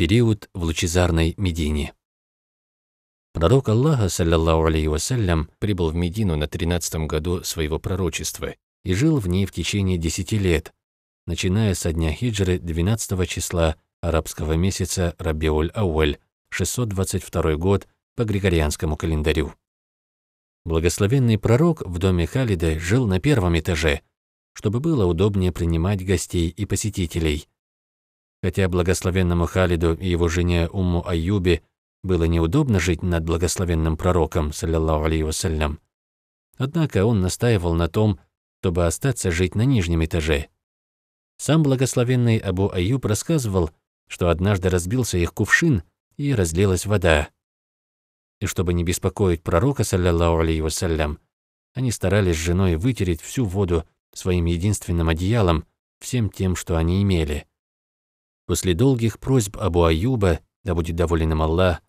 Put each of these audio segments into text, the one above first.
период в лучезарной Медине. Пророк Аллаха, саллиллаху алейхи вассалям, прибыл в Медину на 13 году своего пророчества и жил в ней в течение 10 лет, начиная со дня хиджры 12 числа арабского месяца Рабиуль-Ауэль, 622 год по григорианскому календарю. Благословенный пророк в доме Халида жил на первом этаже, чтобы было удобнее принимать гостей и посетителей. Хотя благословенному Халиду и его жене Умму Аюбе было неудобно жить над благословенным пророком, саллиллаху алейхи вассалям. Однако он настаивал на том, чтобы остаться жить на нижнем этаже. Сам благословенный Абу Аюб рассказывал, что однажды разбился их кувшин и разлилась вода. И чтобы не беспокоить пророка, саллиллаху алейхи вассалям, они старались с женой вытереть всю воду своим единственным одеялом, всем тем, что они имели. После долгих просьб Абу Аюба, да будет доволен им Аллах,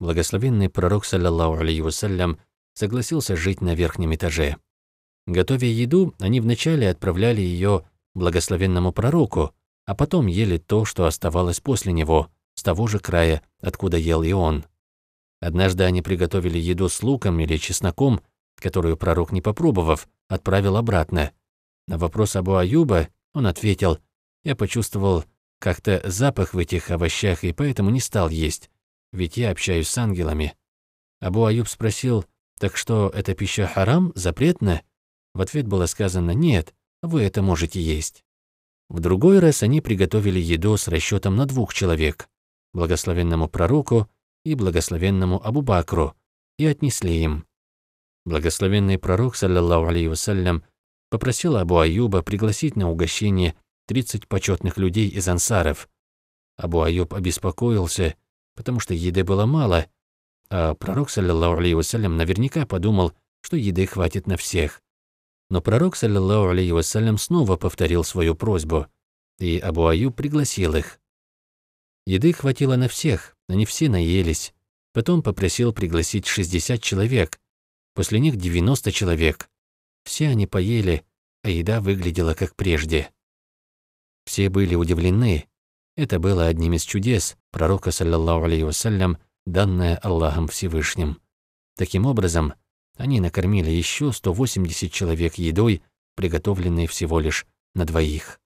благословенный пророк, саллаллаху алейхи вассалям, согласился жить на верхнем этаже. Готовя еду, они вначале отправляли ее благословенному пророку, а потом ели то, что оставалось после него, с того же края, откуда ел и он. Однажды они приготовили еду с луком или чесноком, которую пророк, не попробовав, отправил обратно. На вопрос Абу Аюба он ответил, «Я почувствовал, как-то запах в этих овощах, и поэтому не стал есть. Ведь я общаюсь с ангелами. Абу Аюб спросил, «Так что, эта пища харам? Запретна?» В ответ было сказано, «Нет, вы это можете есть». В другой раз они приготовили еду с расчетом на двух человек, благословенному пророку и благословенному Абу-Бакру, и отнесли им. Благословенный пророк, саллиллаху алейхи вассалям, попросил Абу Аюба пригласить на угощение тридцать почетных людей из ансаров. Абу айюб обеспокоился, потому что еды было мало, а пророк, саллиллаху алейхи вассалям, наверняка подумал, что еды хватит на всех. Но пророк, саллиллаху алейхи вассалям, снова повторил свою просьбу, и Абу айюб пригласил их. Еды хватило на всех, они все наелись. Потом попросил пригласить 60 человек, после них 90 человек. Все они поели, а еда выглядела как прежде. Все были удивлены. Это было одним из чудес пророка, саллиллаху алейхи вассалям, данное Аллахом Всевышним. Таким образом, они накормили еще 180 человек едой, приготовленной всего лишь на двоих.